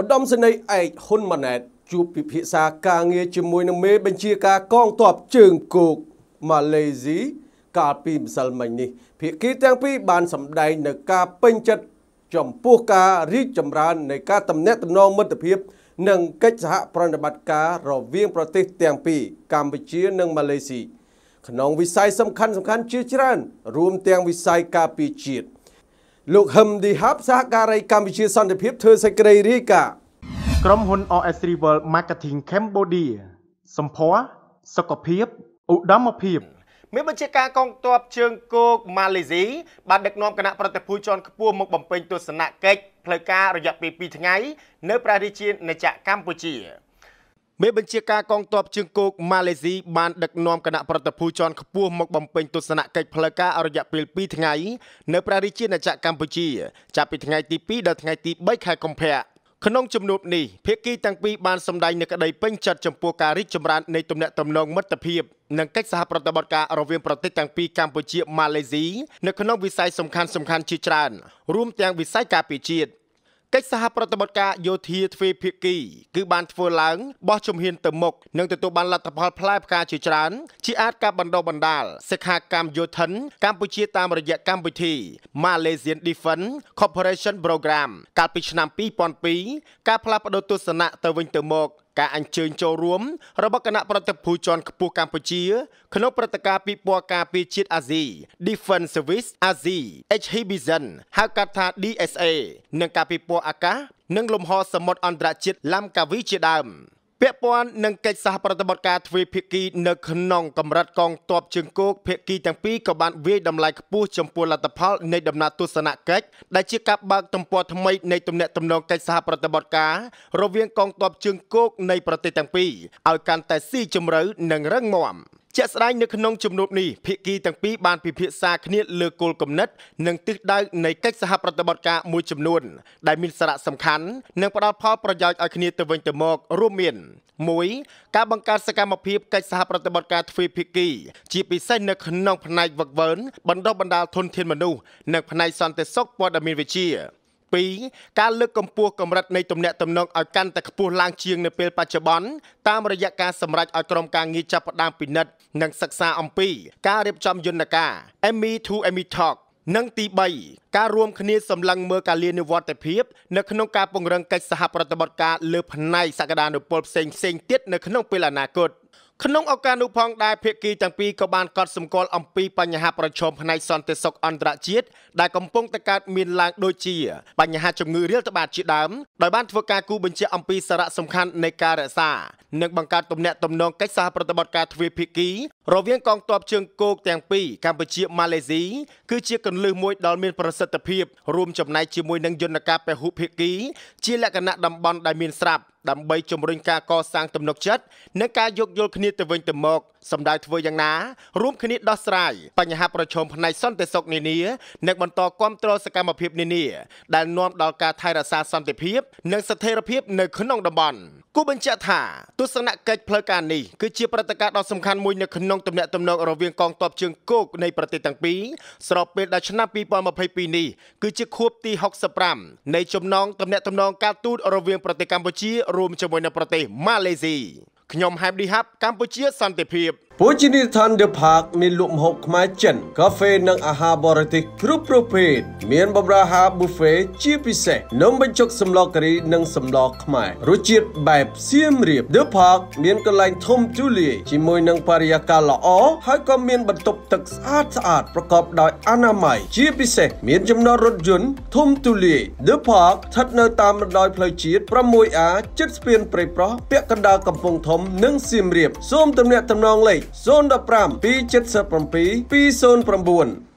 ឧត្តមសេនីយ៍ឯកហ៊ុនម៉ាណែតជួបពិភាក្សាការងារជាមួយនឹងមេបញ្ជាការកងទ័ពជើងគោកម៉ាឡេស៊ីកាលពីម្សិលមិញនេះ ភាគីទាំងពីរបានសម្ដែងនៅការពេញចិត្តចំពោះការរីកចម្រើននៃការទំនាក់ទំនងមិត្តភាពនិងកិច្ចសហប្រតិបត្តិការរវាងប្រទេសទាំងពីរកម្ពុជានិងម៉ាឡេស៊ីក្នុងវិស័យសំខាន់ៗជាច្រើន រួមទាំងវិស័យការពារជាតិលោកហឹមឌីហាប់សហការី កម្ពុជាសន្តិភាពធ្វើសេចក្តីរាយការណ៍ក្រុមហ៊ុន OS Rival Marketing Cambodia សម្ភារសុខភាពឧត្តមភាពមានបញ្ជាការកងទ័ពជើងគោកម៉ាឡេស៊ីបានដឹកនាំគណៈប្រតិភូជាន់ខ្ពស់មកបំពេញទស្សនកិច្ចផ្លូវការរយៈពេល2ថ្ងៃ នៅព្រះរាជាណាចក្រកម្ពុជាមេបញ្ជាការកងទ័ពជើងគោកម៉ាឡេស៊ីបានដឹកនាំគណៈប្រតិភូជាន់ខ្ពស់មកបំពេញទស្សនកិច្ចផ្លូវការរយៈពេល2ថ្ងៃនៅព្រះរាជាណាចក្រកម្ពុជាចាប់ពីថ្ងៃទី2ដល់ថ្ងៃទី3ខែកុម្ភៈក្នុងជំនួបនេះភាគីទាំងពីរបានសម្ដែងនូវក្តីពេញចិត្តចំពោះការរីកចម្រើននៃទំនាក់ទំនងមិត្តភាពនិងកិច្ចសហប្រតិបត្តិការរវាងប្រទេសទាំងពីរកម្ពុជាម៉ាឡេស៊ីនៅក្នុងវិស័យសំខាន់ៗជាច្រើនរួមទាំងវិស័យការពារជាតិកិច្ចសហប្រតិបត្តិការយោធាទ្វេភាគីគឺបានធ្វើឡើងបោះជំហានទៅមុខនិងទទួលបានលទ្ធផលផ្លែផ្កាជាច្រើនជាអាចការបណ្ដុះបណ្ដាលសិក្ខាកម្មយោធិនកម្ពុជាតាមរយៈកម្មវិធី Malaysian Defense Cooperation Program កាលពីឆ្នាំ2002ការផ្លាស់ប្ដូរទស្សនៈទៅវិញទៅមកការអញ្ជើញចូលរួមរបស់គណៈប្រតិភូជាន់ខ្ពស់កម្ពុជាក្នុងព្រឹត្តិការណ៍ពិព័រណ៍ការពារជាតិអាស៊ី Defense Service ASI Exhibition ហៅកាត់ថា DSA និងការពិព័រណ៍អាកាសនិងលំហសមុទ្រអន្តរជាតិឡាំកាវីជាដើម។ពាក់ព័ន្ធនឹងកិច្ចសហប្រតិបត្តិការទ្វេភាគីនៅក្នុងកម្រិតកងទ័ពជើងគោកភាគីទាំងពីរក៏បានវាយតម្លៃខ្ពស់ចំពោះលទ្ធផលនៃដំណើរទស្សនកិច្ចដែលជាការបើកទំព័រថ្មីនៃទំនាក់ទំនងកិច្ចសហប្រតិបត្តិការរវាងកងទ័ពជើងគោកនៃប្រទេសទាំងពីរឲ្យកាន់តែស៊ីជម្រៅនិងរឹងមាំ។ជាក់ស្ដែងនៅក្នុងជំនួបនេះភាគីទាំងពីរបានពិភាក្សាគ្នាលើគោលគំនិតនិងទិសដៅនៃកិច្ចសហប្រតិបត្តិការមួយចំនួនដែលមានសារៈសំខាន់និងផ្ដល់ផលប្រយោជន៍ឲ្យគ្នាទៅវិញទៅមករួមមាន1ការបង្កើតសកម្មភាពកិច្ចសហប្រតិបត្តិការទ្វេភាគីជាពិសេសនៅក្នុងផ្នែកវឹកវើបណ្ដុះបណ្ដាលធនធានមនុស្សនិងផ្នែកសន្តិសុខព័ត៌មានវិទ្យា2ការលើកកម្ពស់កម្រិតនៃទំនាក់ទំនងឲ្យកាន់តែខ្ពស់ឡើងជាងនៅពេលបច្ចុប្បន្នតាមរយៈការសម្រេចឲ្យក្រុមការងារចាប់ផ្ដើមពិនិត្យនិងសិក្សាអំពីការរៀបចំយន្តការ ME to ME Talk និងទី3ការរួមគ្នាសម្លឹងមើលការលានិវត្តភាពនៅក្នុងការពង្រឹងកិច្ចសហប្រតិបត្តិការលើផ្នែកសក្តានុពលផ្សេងៗទៀតនៅក្នុងពេលអនាគតក្នុងឱកាសនោះផងដែរភាគីទាំងពីរក៏បានកត់សម្គាល់អំពីបញ្ហាប្រឈមផ្នែកសន្តិសុខអន្តរជាតិដែលកំពុងតែកើតមានឡើងដូចជាបញ្ហាជំងឺរាលត្បាតជាដើមដោយបានធ្វើការគូបញ្ជាអំពីសារៈសំខាន់នៃការរក្សានិងបង្កើតទំនាក់ទំនងកិច្ចសហប្រតិបត្តិការទ្វេភាគីរវាងកងទ័ពជើងគោកទាំងពីរកម្ពុជាម៉ាឡេស៊ីគឺជាគន្លឹះមួយដ៏មានប្រសិទ្ធភាពរួមចំណែកជាមួយនឹងយន្តការពហុភាគីជាលក្ខណៈតំបន់ដែលមានស្រាប់ដើម្បីជំរុញការកសាងទំនុកចិត្តនិងការយោគយល់គ្នាទៅវិញទៅមក សម្ដៅធ្វើយ៉ាងណារួមគ្នាដោះស្រាយបញ្ហាប្រឈមផ្នែកសន្តិសុខនានានិងបន្តគ្រប់គ្រងសកម្មភាពនានាដែលនាំដល់ការថែរក្សាសន្តិភាព និងស្ថិរភាពនៅក្នុងតំបន់គូបញ្ជាក់ថាទស្សនកិច្ចផ្លូវការនេះគឺជាព្រឹត្តិការណ៍ដ៏សំខាន់មួយនៅក្នុងទំនាក់ទំនងរវាងកងទ័ពជើងគោកនៃប្រទេសទាំងពីរស្របពេលដល់ឆ្នាំ2022នេះគឺជាខួបទី65នៃចំណងទំនាក់ទំនងការទូតរវាងប្រទេសកម្ពុជារួមជាមួយនៅប្រទេសម៉ាឡេស៊ីខ្ញុំហែមឌីហាប់កម្ពុជាសន្តិភាពពូជនីយដ្ឋាន The Park មានលក់ម្ហូបខ្មែរចិនកាហ្វេនិងអាហារបរទេសគ្រប់ប្រភេទមានបម្រើអាហារ buffet ជាពិសេសនំបញ្ចុកសម្លការីនិងសម្លខ្មែររសជាតិបែបសៀមរាប The Park មានកន្លែងធំទូលាយជាមួយនឹងបរិយាកាសល្អហើយក៏មានបន្ទប់ទឹកស្អាតស្អាតប្រកបដោយអនាម័យជាពិសេសមានចំណតរថយន្តធំទូលាយ The Park ស្ថិតនៅតាមបណ្ដោយផ្លូវជាតិ 6A ជិតស្ពានព្រៃប្រោះពាក់កណ្ដាលកំពង់ធំនិងសៀមរាបសូមទំនាក់ទំនងលេខ015 277 209